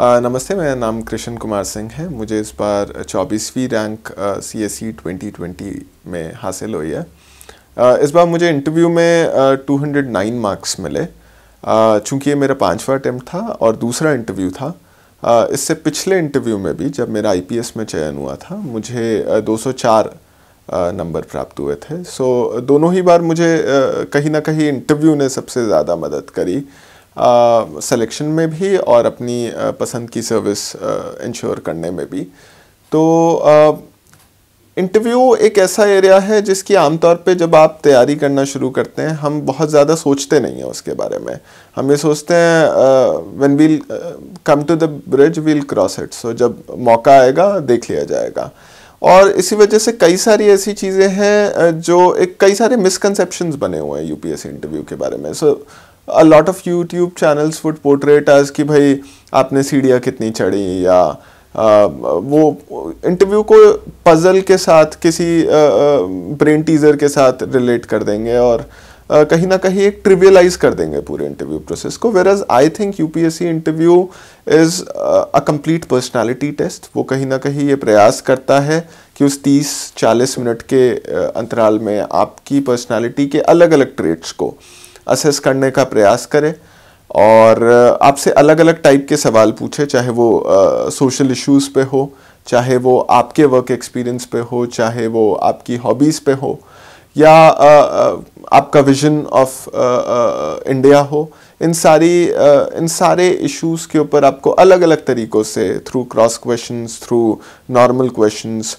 नमस्ते मेरा नाम कृष्ण कुमार सिंह है मुझे इस बार चौबीसवीं rank C S C twenty twenty में हासिल हुई है आ, इस बार मुझे इंटरव्यू में टू हंड्रेड नाइन मार्क्स मिले चूँकि ये मेरा पाँचवा अटैम्प्ट था और दूसरा इंटरव्यू था आ, इससे पिछले इंटरव्यू में भी जब मेरा आईपीएस में चयन हुआ था मुझे दो सौ चार नंबर प्राप्त हुए थे सो दोनों ही बार मुझे कहीं ना कहीं इंटरव्यू ने सबसे ज़्यादा मदद करी सिलेक्शन में भी और अपनी आ, पसंद की सर्विस इंश्योर करने में भी तो इंटरव्यू एक ऐसा एरिया है जिसकी आमतौर पे जब आप तैयारी करना शुरू करते हैं हम बहुत ज़्यादा सोचते नहीं हैं उसके बारे में हम ये सोचते हैं when we'll come to the bridge we'll cross it so जब मौका आएगा देख लिया जाएगा और इसी वजह से कई सारी ऐसी चीज़ें हैं जो एक कई सारे मिसकनसेप्शन बने हुए हैं यूपीएससी इंटरव्यू के बारे में so so, a lot of YouTube channels would portray it कि भाई आपने सीढ़ियाँ कितनी चढ़ी या आ, वो इंटरव्यू को पजल के साथ किसी ब्रेन टीजर के साथ रिलेट कर देंगे और कहीं ना कहीं एक ट्रिवियलाइज कर देंगे पूरे इंटरव्यू प्रोसेस को whereas I think you interview is a complete personality test वो कहीं ना कहीं ये प्रयास करता है कि उस 30-40 मिनट के अंतराल में आपकी पर्सनालिटी के अलग अलग ट्रेट्स को असेस करने का प्रयास करें और आपसे अलग अलग टाइप के सवाल पूछे चाहे वो सोशल इश्यूज़ पे हो चाहे वो आपके वर्क एक्सपीरियंस पे हो चाहे वो आपकी हॉबीज़ पे हो या आ, आ, आपका विजन ऑफ इंडिया हो इन सारी आ, इन सारे इश्यूज़ के ऊपर आपको अलग अलग तरीक़ों से through cross questions through normal questions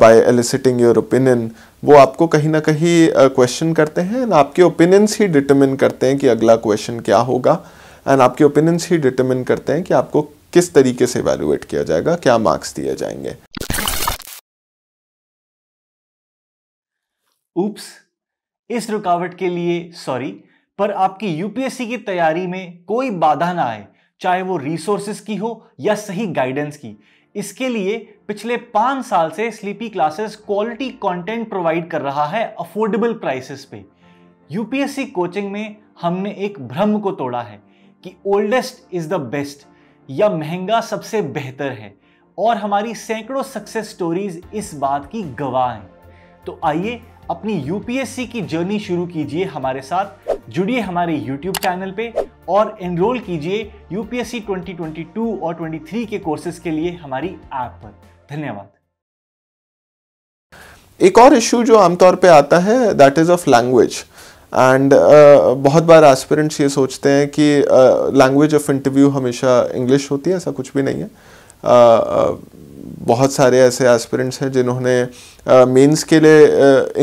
by eliciting your opinion वो आपको कहीं ना कहीं क्वेश्चन करते हैं एंड आपके ओपिनियंस ही डिटरमिन करते हैं कि अगला क्वेश्चन क्या होगा एंड आपके ओपिनियंस ही डिटरमिन करते हैं कि आपको किस तरीके से वैल्यूएट किया जाएगा क्या मार्क्स दिए जाएंगे उप्स इस रुकावट के लिए सॉरी पर आपकी यूपीएससी की तैयारी में कोई बाधा ना आए चाहे वो रिसोर्सेस की हो या सही गाइडेंस की इसके लिए पिछले पाँच साल से sleepy classes quality content provide कर रहा है अफोर्डेबल प्राइसेस पे यूपीएससी कोचिंग में हमने एक भ्रम को तोड़ा है कि ओल्डेस्ट इज़ द बेस्ट या महंगा सबसे बेहतर है और हमारी सैकड़ों सक्सेस स्टोरीज इस बात की गवाह हैं तो आइए अपनी यूपीएससी की जर्नी शुरू कीजिए हमारे साथ जुड़िए हमारे YouTube चैनल पे और एनरोल कीजिए यूपीएससी 2022 और 23 के कोर्सेज के लिए हमारी ऐप पर धन्यवाद एक और इश्यू जो आमतौर पे आता है that is of language and बहुत बार एस्पिरेंट्स ये सोचते हैं कि लैंग्वेज ऑफ इंटरव्यू हमेशा इंग्लिश होती है ऐसा कुछ भी नहीं है uh, uh, बहुत सारे ऐसे एस्पिरेंट्स हैं जिन्होंने मेंस के लिए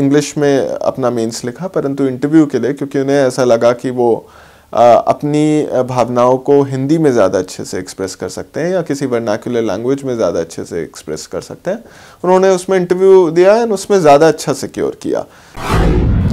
इंग्लिश में अपना मेंस लिखा परंतु इंटरव्यू के लिए क्योंकि उन्हें ऐसा लगा कि वो आ, अपनी भावनाओं को हिंदी में ज़्यादा अच्छे से एक्सप्रेस कर सकते हैं या किसी वर्नाक्यूलर लैंग्वेज में ज़्यादा अच्छे से एक्सप्रेस कर सकते हैं उन्होंने उसमें इंटरव्यू दिया एंड उसमें ज़्यादा अच्छा सिक्योर किया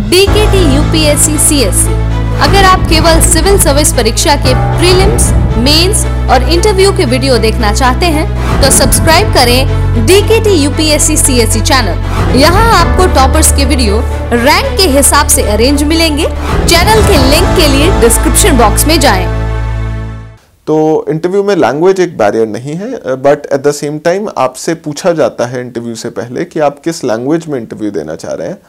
D K T U P S C C S C अगर आप केवल सिविल सर्विस परीक्षा के प्रीलिम्स, मेंस और इंटरव्यू के वीडियो देखना चाहते हैं तो सब्सक्राइब करें D K T UPSC C S channel यहाँ आपको टॉपर्स के वीडियो रैंक के हिसाब से अरेंज मिलेंगे चैनल के लिंक के लिए डिस्क्रिप्शन बॉक्स में जाएं। तो इंटरव्यू में लैंग्वेज एक बैरियर नहीं है but at the same time आपसे पूछा जाता है इंटरव्यू से पहले कि आप किस लैंग्वेज में इंटरव्यू देना चाह रहे हैं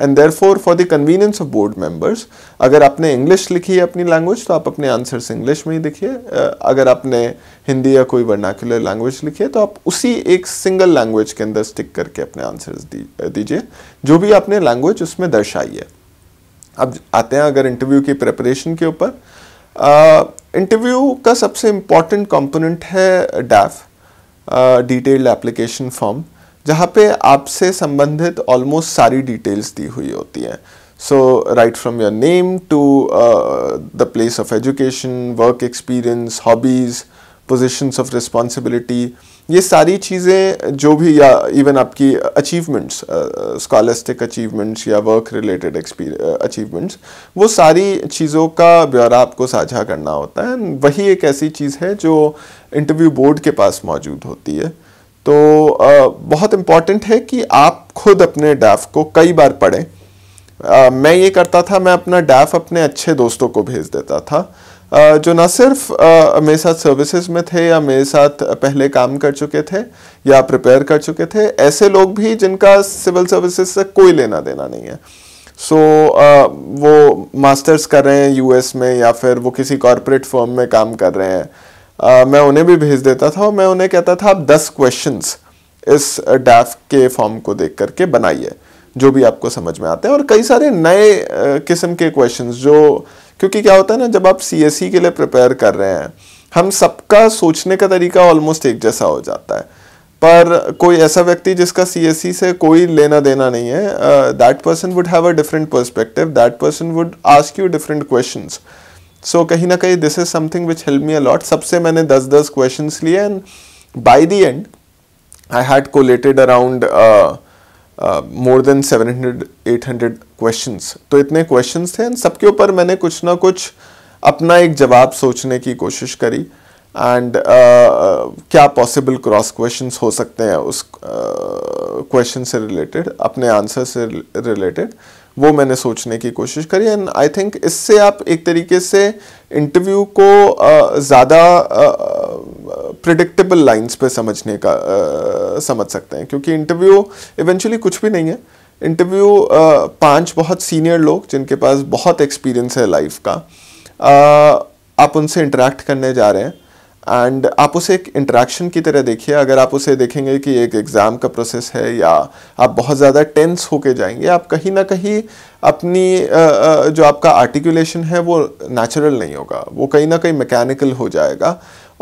and therefore for the convenience of board members अगर आपने इंग्लिश लिखी है अपनी लैंग्वेज तो आप अपने आंसर्स इंग्लिश में ही लिखिए अगर आपने हिंदी या कोई वर्नाकुलर लैंग्वेज लिखी है तो आप उसी एक सिंगल लैंग्वेज के अंदर स्टिक करके अपने आंसर्स दीजिए जो भी आपने लैंग्वेज उसमें दर्शाई है अब आते हैं अगर इंटरव्यू की प्रिपरेशन के ऊपर इंटरव्यू का सबसे इम्पॉर्टेंट कॉम्पोनेंट है डैफ डिटेल्ड एप्लीकेशन फॉर्म जहाँ पे आपसे संबंधित ऑलमोस्ट सारी डिटेल्स दी हुई होती हैं so right from your name to the place of education work experience hobbies positions of responsibility ये सारी चीज़ें जो भी या इवन आपकी अचीवमेंट्स स्कॉलस्टिक अचीवमेंट्स या वर्क रिलेटेड अचीवमेंट्स वो सारी चीज़ों का ब्यौरा आपको साझा करना होता है वही एक ऐसी चीज़ है जो इंटरव्यू बोर्ड के पास मौजूद होती है तो बहुत इम्पॉर्टेंट है कि आप खुद अपने डैफ को कई बार पढ़ें मैं ये करता था मैं अपना डैफ अपने अच्छे दोस्तों को भेज देता था आ, जो ना सिर्फ आ, मेरे साथ सर्विसेज में थे या मेरे साथ पहले काम कर चुके थे या प्रिपेयर कर चुके थे ऐसे लोग भी जिनका सिविल सर्विसेज से कोई लेना देना नहीं है सो so, वो मास्टर्स कर रहे हैं यूएस में या फिर वो किसी कॉरपोरेट फर्म में काम कर रहे हैं मैं उन्हें भी भेज देता था और मैं उन्हें कहता था आप दस क्वेश्चन इस डैफ के फॉर्म को देख करके बनाइए जो भी आपको समझ में आते हैं और कई सारे नए किस्म के क्वेश्चन जो क्योंकि क्या होता है ना जब आप सी e के लिए प्रिपेयर कर रहे हैं हम सबका सोचने का तरीका ऑलमोस्ट एक जैसा हो जाता है पर कोई ऐसा व्यक्ति जिसका सी e से कोई लेना देना नहीं है that person would have a different perspective that person would ask you different questions so कहीं ना कहीं this is something which help me a lot सबसे मैंने दस दस क्वेश्चन लिए and by the end I had collated around more than seven hundred eight hundred question तो इतने क्वेश्चन थे एंड सबके ऊपर मैंने कुछ ना कुछ अपना एक जवाब सोचने की कोशिश करी एंड uh, क्या पॉसिबल क्रॉस क्वेश्चन हो सकते हैं उस क्वेश्चन uh, से रिलेटेड अपने आंसर से रिलेटेड वो मैंने सोचने की कोशिश करी एंड आई थिंक इससे आप एक तरीके से इंटरव्यू को ज़्यादा प्रिडिक्टेबल लाइंस पे समझने का आ, समझ सकते हैं क्योंकि इंटरव्यू इवेंचुअली कुछ भी नहीं है इंटरव्यू पांच बहुत सीनियर लोग जिनके पास बहुत एक्सपीरियंस है लाइफ का आ, आप उनसे इंटरेक्ट करने जा रहे हैं एंड आप उसे एक इंटरेक्शन की तरह देखिए अगर आप उसे देखेंगे कि एक एग्ज़ाम का प्रोसेस है या आप बहुत ज़्यादा टेंस होके जाएंगे आप कहीं ना कहीं अपनी जो आपका आर्टिकुलेशन है वो नेचुरल नहीं होगा वो कहीं ना कहीं मैकेनिकल हो जाएगा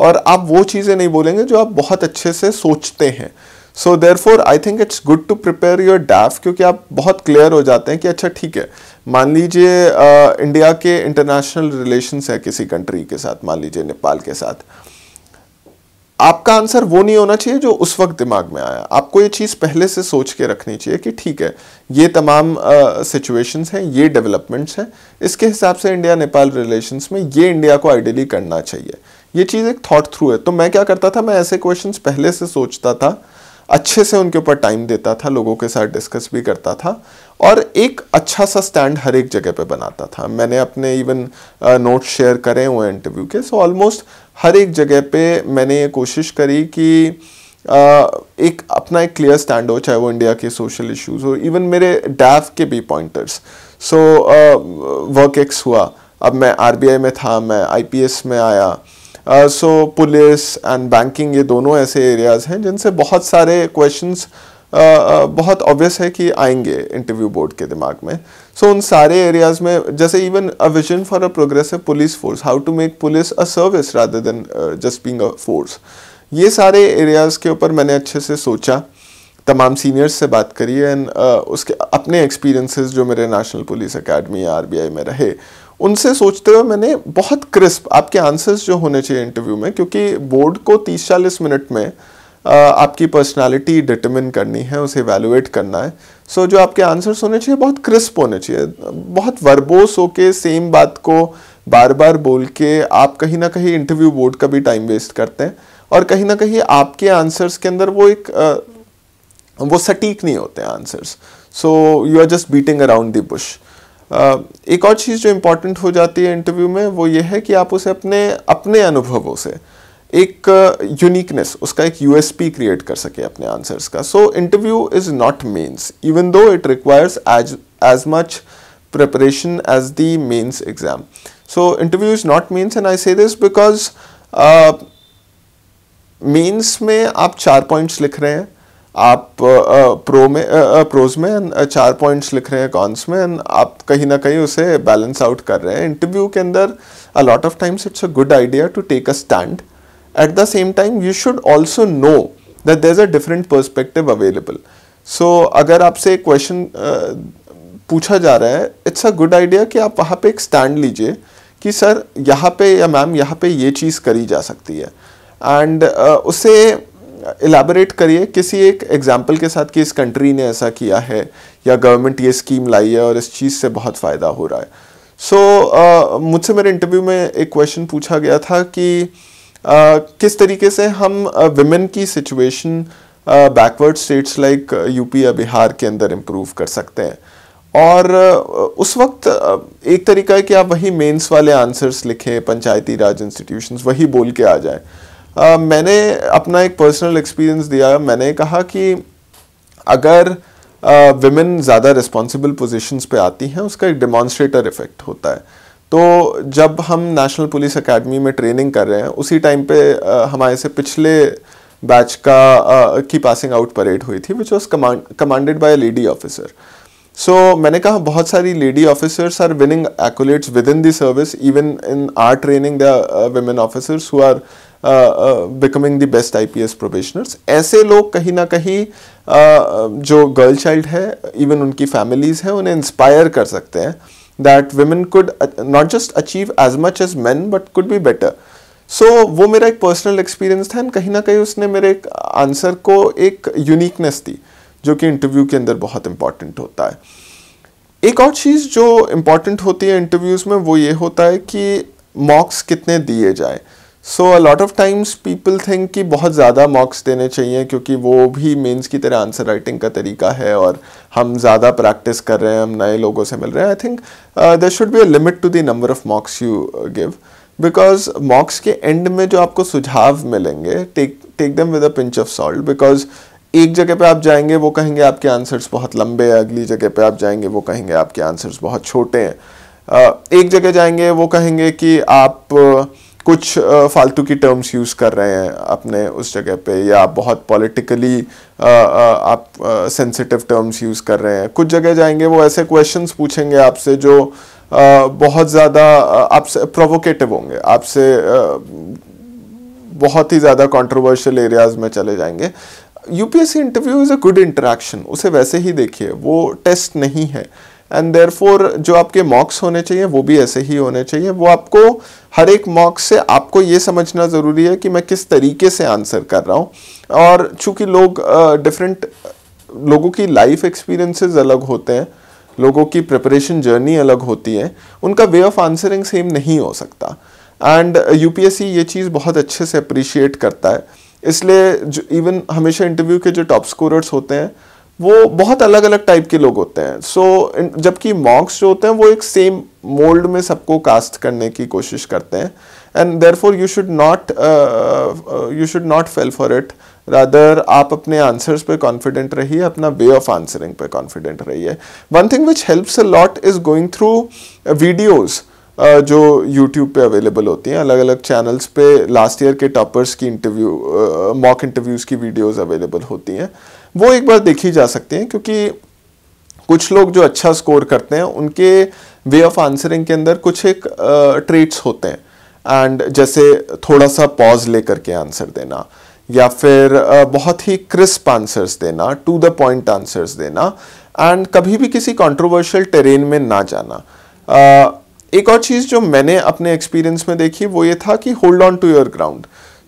और आप वो चीज़ें नहीं बोलेंगे जो आप बहुत अच्छे से सोचते हैं so therefore I think it's good to prepare your DAF क्योंकि आप बहुत क्लियर हो जाते हैं कि अच्छा ठीक है मान लीजिए इंडिया के इंटरनेशनल रिलेशंस है किसी कंट्री के साथ मान लीजिए नेपाल के साथ आपका आंसर वो नहीं होना चाहिए जो उस वक्त दिमाग में आया आपको ये चीज़ पहले से सोच के रखनी चाहिए कि ठीक है ये तमाम सिचुएशंस हैं ये डेवलपमेंट्स हैं इसके हिसाब से इंडिया नेपाल रिलेशंस में ये इंडिया को आइडियली करना चाहिए ये चीज़ एक थॉट थ्रू है तो मैं क्या करता था मैं ऐसे क्वेश्चन पहले से सोचता था अच्छे से उनके ऊपर टाइम देता था लोगों के साथ डिस्कस भी करता था और एक अच्छा सा स्टैंड हर एक जगह पे बनाता था मैंने अपने इवन नोट शेयर करे हुए इंटरव्यू के सो so ऑलमोस्ट हर एक जगह पे मैंने ये कोशिश करी कि Uh, एक अपना एक क्लियर स्टैंड हो चाहे वो इंडिया के सोशल इश्यूज हो इवन मेरे डैफ के भी पॉइंटर्स सो वर्क एक्स हुआ अब मैं आरबीआई में था मैं आईपीएस में आया सो पुलिस एंड बैंकिंग ये दोनों ऐसे एरियाज़ हैं जिनसे बहुत सारे क्वेश्चंस बहुत ऑब्वियस है कि आएंगे इंटरव्यू बोर्ड के दिमाग में सो so, उन सारे एरियाज़ में जैसे even a vision for a progressive police force how to make police a service rather than just being a force ये सारे एरियाज़ के ऊपर मैंने अच्छे से सोचा तमाम सीनियर्स से बात करी एंड उसके अपने एक्सपीरियंसेस जो मेरे नेशनल पुलिस अकेडमी या आरबीआई में रहे उनसे सोचते हुए मैंने बहुत क्रिस्प आपके आंसर्स जो होने चाहिए इंटरव्यू में क्योंकि बोर्ड को तीस चालीस मिनट में आपकी पर्सनालिटी डिटरमिन करनी है उसे एवेलुएट करना है सो so, जो आपके आंसर्स होने चाहिए बहुत क्रिस्प होने चाहिए बहुत वर्बोस के सेम बात को बार बार बोल के आप कहीं ना कहीं इंटरव्यू बोर्ड का भी टाइम वेस्ट करते हैं और कहीं ना कहीं आपके आंसर्स के अंदर वो एक वो सटीक नहीं होते answers so you are just beating around the bush एक और चीज़ जो इम्पोर्टेंट हो जाती है इंटरव्यू में वो ये है कि आप उसे अपने अपने अनुभवों से एक यूनिकनेस uh, उसका एक यूएसपी क्रिएट कर सके अपने आंसर्स का so interview is not mains even though it requires as as much preparation as the mains exam so interview is not mains and I say this because mains में आप चार points लिख रहे हैं आप प्रो uh, uh में pros uh, uh में and चार पॉइंट्स लिख रहे हैं कॉन्स में एंड आप कहीं ना कहीं उसे बैलेंस आउट कर रहे हैं इंटरव्यू के अंदर a lot of times it's a good idea to take a stand at the same time you should also know that there's a different perspective available so agar aap se आपसे question pucha ja raha hai it's a good idea ki aap wahan pe ek stand lijiye ki sir yahan pe ya ma'am yahan pe ye cheez kari ja sakti hai and uh, use elaborate करिए किसी एक example के साथ कि इस country ने ऐसा किया है या गवर्नमेंट ये स्कीम लाई है और इस चीज़ से बहुत फ़ायदा हो रहा है सो so, uh, मुझसे मेरे इंटरव्यू में एक क्वेश्चन पूछा गया था कि uh, Uh, किस तरीके से हम विमेन uh, की situation backward states like UP या बिहार के अंदर इम्प्रूव कर सकते हैं और uh, उस वक्त एक तरीका है कि आप वही मेंस वाले आंसर्स लिखें पंचायती राज इंस्टीट्यूशंस वही बोल के आ जाए uh, मैंने अपना एक पर्सनल एक्सपीरियंस दिया मैंने कहा कि अगर विमेन uh, ज़्यादा रिस्पॉन्सिबल पोजिशन पे आती हैं उसका एक डिमॉन्स्ट्रेटर इफेक्ट होता है तो जब हम नेशनल पुलिस एकेडमी में ट्रेनिंग कर रहे हैं उसी टाइम पे हमारे से पिछले बैच का की पासिंग आउट परेड हुई थी which was commanded by lady officer so मैंने कहा बहुत सारी lady officers are winning accolades within दर्विस service even in our training the women officers who are becoming the best I P S professionals ऐसे लोग कहीं ना कहीं uh, जो गर्ल चाइल्ड है इवन उनकी फैमिलीज़ हैं उन्हें इंस्पायर कर सकते हैं that women could uh, not just achieve as much as men but could be better so so, वो मेरा एक पर्सनल एक्सपीरियंस था एंड कहीं ना कहीं उसने मेरे एक आंसर को एक यूनिकनेस दी जो कि इंटरव्यू के अंदर बहुत इंपॉर्टेंट होता है एक और चीज़ जो इम्पॉर्टेंट होती है इंटरव्यूज़ में वो ये होता है कि मॉक्स कितने दिए जाए so a lot of times people think कि बहुत ज़्यादा मॉक्स देने चाहिए क्योंकि वो भी मेंस की तरह आंसर राइटिंग का तरीका है और हम ज़्यादा प्रैक्टिस कर रहे हैं हम नए लोगों से मिल रहे हैं I think there should be a limit to the number of mocks you give because mocks के एंड में जो आपको सुझाव मिलेंगे take take them with a pinch of salt because एक जगह पे आप जाएंगे वो कहेंगे आपके आंसर्स बहुत लंबे हैं अगली जगह पे आप जाएंगे वो कहेंगे आपके आंसर्स बहुत छोटे हैं uh, एक जगह जाएंगे वो कहेंगे कि आप uh, कुछ फालतू की टर्म्स यूज़ कर रहे हैं अपने उस जगह पे या बहुत पॉलिटिकली आप सेंसिटिव टर्म्स यूज़ कर रहे हैं कुछ जगह जाएंगे वो ऐसे क्वेश्चंस पूछेंगे आपसे जो बहुत ज़्यादा आपसे प्रोवोकेटिव होंगे आपसे बहुत ही ज़्यादा कंट्रोवर्शियल एरियाज में चले जाएंगे UPSC interview is a good interaction उसे वैसे ही देखिए वो टेस्ट नहीं है एंड फोर जो आपके मॉक्स होने चाहिए वो भी ऐसे ही होने चाहिए वो आपको हर एक मॉक से आपको ये समझना ज़रूरी है कि मैं किस तरीके से आंसर कर रहा हूँ और चूँकि लोग डिफरेंट uh, लोगों की लाइफ एक्सपीरियंसेस अलग होते हैं लोगों की प्रिपरेशन जर्नी अलग होती है उनका वे ऑफ आंसरिंग सेम नहीं हो सकता एंड सी ये चीज़ बहुत अच्छे से अप्रिशिएट करता है इसलिए इवन हमेशा इंटरव्यू के जो टॉप स्कोरर्स होते हैं वो बहुत अलग अलग टाइप के लोग होते हैं सो so, जबकि मॉक्स जो होते हैं वो एक सेम मोल्ड में सबको कास्ट करने की कोशिश करते हैं and therefore you should not you should not fail for it rather आप अपने आंसर्स पे कॉन्फिडेंट रहिए अपना वे ऑफ आंसरिंग पे कॉन्फिडेंट रहिए one thing which helps a lot is going through videos जो YouTube पे अवेलेबल होती हैं अलग अलग चैनल्स पे लास्ट ईयर के टॉपर्स की इंटरव्यू मॉक इंटरव्यूज़ की वीडियोज़ अवेलेबल होती हैं वो एक बार देखी जा सकती हैं क्योंकि कुछ लोग जो अच्छा स्कोर करते हैं उनके वे ऑफ आंसरिंग के अंदर कुछ एक ट्रेट्स होते हैं एंड जैसे थोड़ा सा पॉज लेकर के आंसर देना या फिर बहुत ही क्रिस्प आंसर्स देना टू द पॉइंट आंसर्स देना एंड कभी भी किसी कंट्रोवर्शियल टेरेन में ना जाना एक और चीज़ जो मैंने अपने एक्सपीरियंस में देखी वो ये था कि hold on to your ground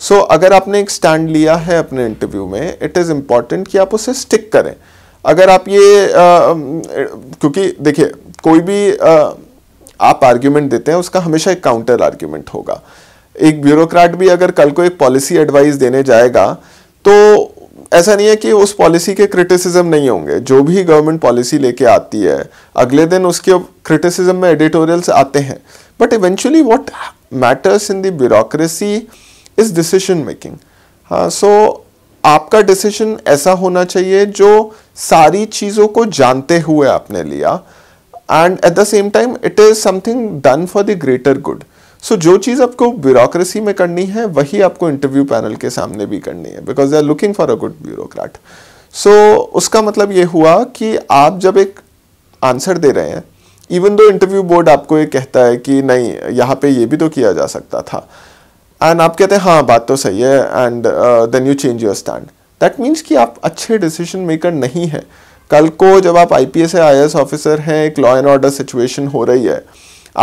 so so, अगर आपने एक स्टैंड लिया है अपने इंटरव्यू में इट इज़ इम्पॉर्टेंट कि आप उसे स्टिक करें अगर आप ये आ, क्योंकि देखिए कोई भी आ, आप आर्ग्यूमेंट देते हैं उसका हमेशा एक काउंटर आर्ग्यूमेंट होगा एक ब्यूरोक्रेट भी अगर कल को एक पॉलिसी एडवाइस देने जाएगा तो ऐसा नहीं है कि उस पॉलिसी के क्रिटिसिज्म नहीं होंगे जो भी गवर्नमेंट पॉलिसी लेके आती है अगले दिन उसके क्रिटिसिज्म में एडिटोरियल्स आते हैं but eventually what matters in the bureaucracy is decision making हाँ सो आपका डिसीशन ऐसा होना चाहिए जो सारी चीज़ों को जानते हुए आपने लिया and at the same time it is something done for the greater good so जो चीज़ आपको ब्यूरोक्रेसी में करनी है वही आपको इंटरव्यू पैनल के सामने भी करनी है because they are looking for a good bureaucrat so उसका मतलब ये हुआ कि आप जब एक आंसर दे रहे हैं इवन दो इंटरव्यू बोर्ड आपको ये कहता है कि नहीं यहाँ पे ये भी तो किया जा सकता था एंड आप कहते हैं हाँ बात तो सही है and then you change your stand that means कि आप अच्छे डिसीजन मेकर नहीं है कल को जब आप I P S I S officer हैं एक लॉ एंड ऑर्डर सिचुएशन हो रही है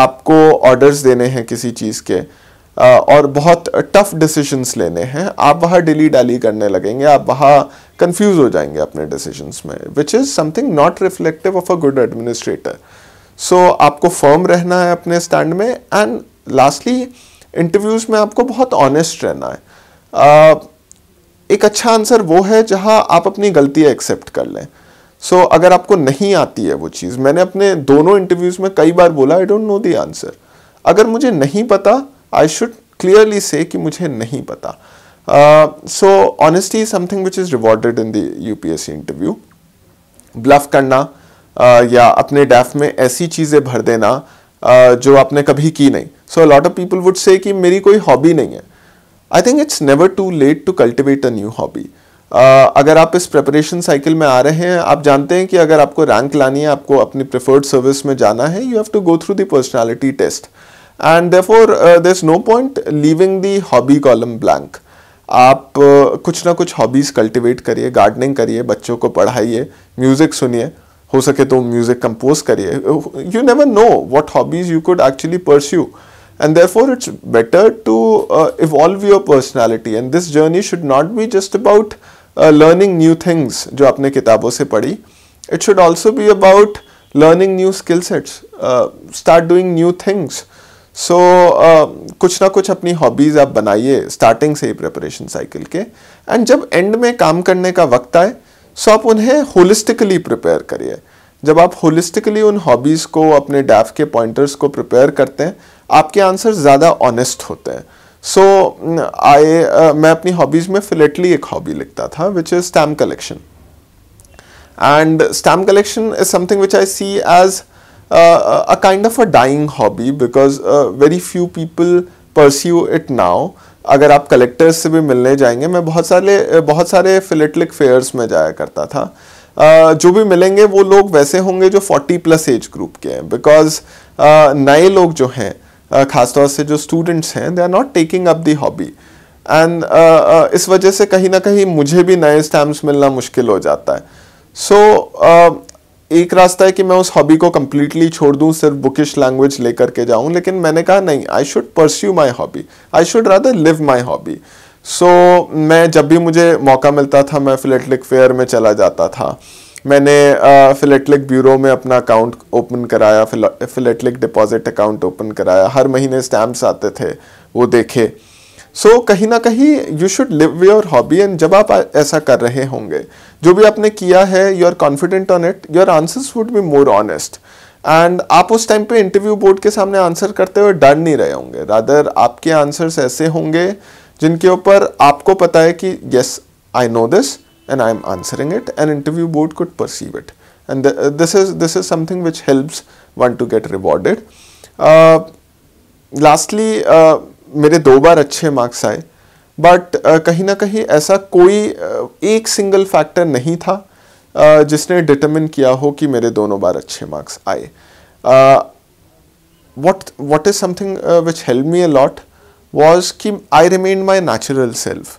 आपको ऑर्डर्स देने हैं किसी चीज़ के uh, और बहुत टफ डिसीजंस लेने हैं आप वहाँ डिली डाली करने लगेंगे आप वहाँ कंफ्यूज हो जाएंगे अपने डिसीजंस में which is something not reflective of a good administrator so आपको फर्म रहना है अपने स्टैंड में एंड लास्टली इंटरव्यूज़ में आपको बहुत ऑनेस्ट रहना है आ, एक अच्छा आंसर वो है जहाँ आप अपनी गलतियाँ एक्सेप्ट कर लें सो so, अगर आपको नहीं आती है वो चीज़ मैंने अपने दोनों इंटरव्यूज़ में कई बार बोला I don't know the answer अगर मुझे नहीं पता आई शुड क्लियरली से कि मुझे नहीं पता so honesty is something which is rewarded in the सी इंटरव्यू ब्लफ करना uh, या अपने डैफ में ऐसी चीज़ें भर देना uh, जो आपने कभी की नहीं so lot of people would say कि मेरी कोई हॉबी नहीं है I think it's never too late to cultivate a new hobby अगर आप इस प्रेपरेशन साइकिल में आ रहे हैं आप जानते हैं कि अगर आपको रैंक लानी है आपको अपनी प्रेफर्ड सर्विस में जाना है you have to go through the personality test and therefore there is no point leaving the hobby column blank आप uh, कुछ ना कुछ हॉबीज़ कल्टिवेट करिए गार्डनिंग करिए बच्चों को पढ़ाइए म्यूज़िक सुनिए हो सके तो म्यूज़िक कंपोज करिए you never know what hobbies you could actually pursue and therefore it's better to uh, evolve your personality and this journey should not be just about uh, learning new things जो आपने किताबों से पढ़ी it should also be about learning new skill sets uh, start doing new things so, uh, कुछ ना कुछ अपनी hobbies आप बनाइए स्टार्टिंग से ही प्रिपरेशन साइकिल के एंड जब एंड में काम करने का वक्त आए सो आप उन्हें होलिस्टिकली प्रिपेयर करिए जब आप होलिस्टिकली उन हॉबीज़ को अपने डैफ के पॉइंटर्स को प्रिपेयर करते हैं आपके आंसर ज़्यादा ऑनेस्ट होते हैं सो आई मैं अपनी हॉबीज़ में फिलेटली एक हॉबी लिखता था which is stamp collection and stamp collection is something which I see as a kind of a dying hobby because very few people pursue it now अगर आप कलेक्टर्स से भी मिलने जाएंगे मैं बहुत सारे बहुत सारे फिलेटलिक फेयर्स में जाया करता था Uh, जो भी मिलेंगे वो लोग वैसे होंगे जो 40 प्लस एज ग्रुप के हैं बिकॉज uh, नए लोग जो हैं Uh, ख़ासतौर से जो स्टूडेंट्स हैं they are not taking up the hobby and इस वजह से कहीं ना कहीं मुझे भी नए स्टैम्प्स मिलना मुश्किल हो जाता है सो so, uh, एक रास्ता है कि मैं उस हॉबी को कम्प्लीटली छोड़ दूँ सिर्फ बुकिश लैंग्वेज लेकर के जाऊँ लेकिन मैंने कहा नहीं I should pursue my hobby I should rather live my hobby so मैं जब भी मुझे मौका मिलता था मैं फिलेटलिक फेयर में चला जाता था मैंने फिलेटलिक ब्यूरो में अपना अकाउंट ओपन कराया फिलेटलिक डिपॉजिट अकाउंट ओपन कराया हर महीने स्टैम्प्स आते थे वो देखे सो so, कहीं ना कहीं you should live your hobby and जब आप ऐसा कर रहे होंगे जो भी आपने किया है you are confident on it your answers would be more honest and आप उस टाइम पे इंटरव्यू बोर्ड के सामने आंसर करते हुए डर नहीं रहे होंगे रादर आपके आंसर्स ऐसे होंगे जिनके ऊपर आपको पता है कि yes I know this and I'm answering it and interview board could perceive it. And uh, this is this is something which helps one to get rewarded. Uh, lastly, uh, मेरे दो बार अच्छे मार्क्स आए but uh, कहीं ना कहीं ऐसा कोई uh, एक सिंगल फैक्टर नहीं था uh, जिसने डिटर्मिन किया हो कि मेरे दोनों बार अच्छे आए uh, what what is something which helped me a lot was कि I remained my natural self.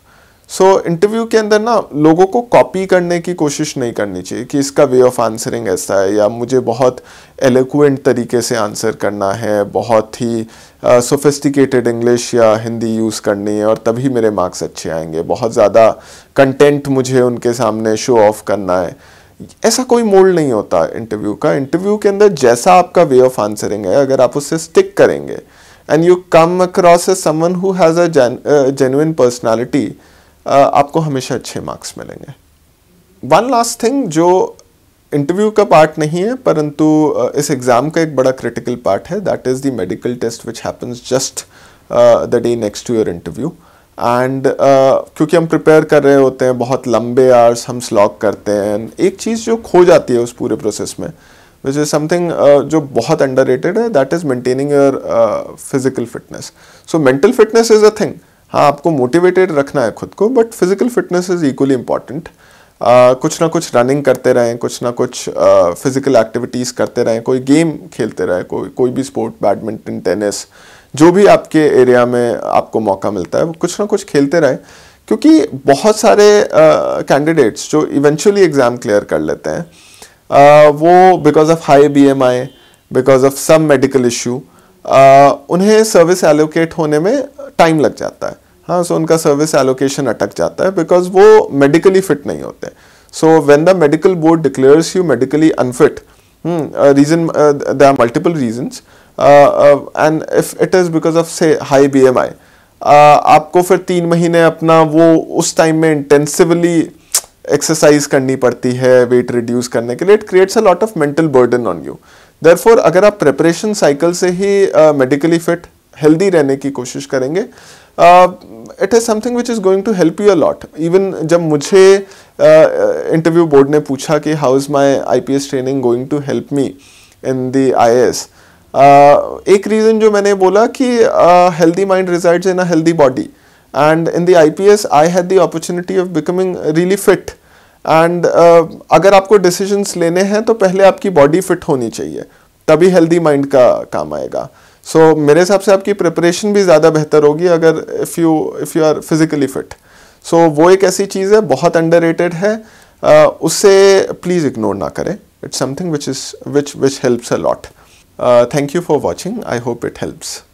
So so, interview के अंदर ना लोगों को कॉपी करने की कोशिश नहीं करनी चाहिए कि इसका वे ऑफ आंसरिंग ऐसा है या मुझे बहुत एलोक्वेंट तरीके से आंसर करना है बहुत ही सोफिस्टिकेटेड uh, इंग्लिश या हिंदी यूज़ करनी है और तभी मेरे मार्क्स अच्छे आएंगे बहुत ज़्यादा कंटेंट मुझे उनके सामने शो ऑफ करना है ऐसा कोई मोल्ड नहीं होता इंटरव्यू का इंटरव्यू के अंदर जैसा आपका वे ऑफ आंसरिंग है अगर आप उससे स्टिक करेंगे and you come across a someone who has a genuine personality आपको हमेशा अच्छे मार्क्स मिलेंगे वन लास्ट थिंग जो इंटरव्यू का पार्ट नहीं है परंतु इस एग्ज़ाम का एक बड़ा क्रिटिकल पार्ट है that is the medical test which happens just the day next to your interview and क्योंकि हम प्रिपेयर कर रहे होते हैं बहुत लंबे आवर्स हम स्लॉग करते हैं एक चीज़ जो खो जाती है उस पूरे प्रोसेस में विच इज़ समथिंग जो बहुत अंडर है that is maintaining your physical fitness so mental fitness is a thing हाँ आपको मोटिवेटेड रखना है खुद को but physical fitness is equally important कुछ ना कुछ रनिंग करते रहें कुछ ना कुछ फिजिकल uh, एक्टिविटीज़ करते रहें कोई गेम खेलते रहें कोई कोई भी स्पोर्ट बैडमिंटन टेनिस जो भी आपके एरिया में आपको मौका मिलता है कुछ ना कुछ खेलते रहें क्योंकि बहुत सारे कैंडिडेट्स uh, जो इवेंचुअली एग्ज़ाम क्लियर कर लेते हैं uh, वो because of high B M I because of some medical issue उन्हें सर्विस एलोकेट होने में टाइम लग जाता है हाँ सो so उनका सर्विस एलोकेशन अटक जाता है बिकॉज वो मेडिकली फिट नहीं होते so when the medical board declares you medically unfit reason they are multiple reasons and if it is because of से हाई बी एम आई आपको फिर तीन महीने अपना वो उस टाइम में इंटेंसिवली एक्सरसाइज करनी पड़ती है वेट रिड्यूस करने के लिए it creates a lot of mental burden on you for अगर आप प्रिपरेशन साइकिल से ही मेडिकली uh, फिट हेल्दी रहने की कोशिश करेंगे it is something which is going to help you a lot lot even जब मुझे इंटरव्यू uh, बोर्ड ने पूछा कि how is my I P S training going to help me in the I S एक रीज़न जो मैंने बोला कि healthy mind resides in a healthy body and in the I P S I had the opportunity of becoming really fit and अगर आपको decisions लेने हैं तो पहले आपकी बॉडी फिट होनी चाहिए तभी हेल्दी माइंड का काम आएगा सो so, मेरे हिसाब से आपकी प्रिपरेशन भी ज़्यादा बेहतर होगी अगर if you if you are physically fit so वो एक ऐसी चीज़ है बहुत अंडर है uh, उससे प्लीज़ इग्नोर ना करें it's something which is which which helps a lot thank you for watching I hope it helps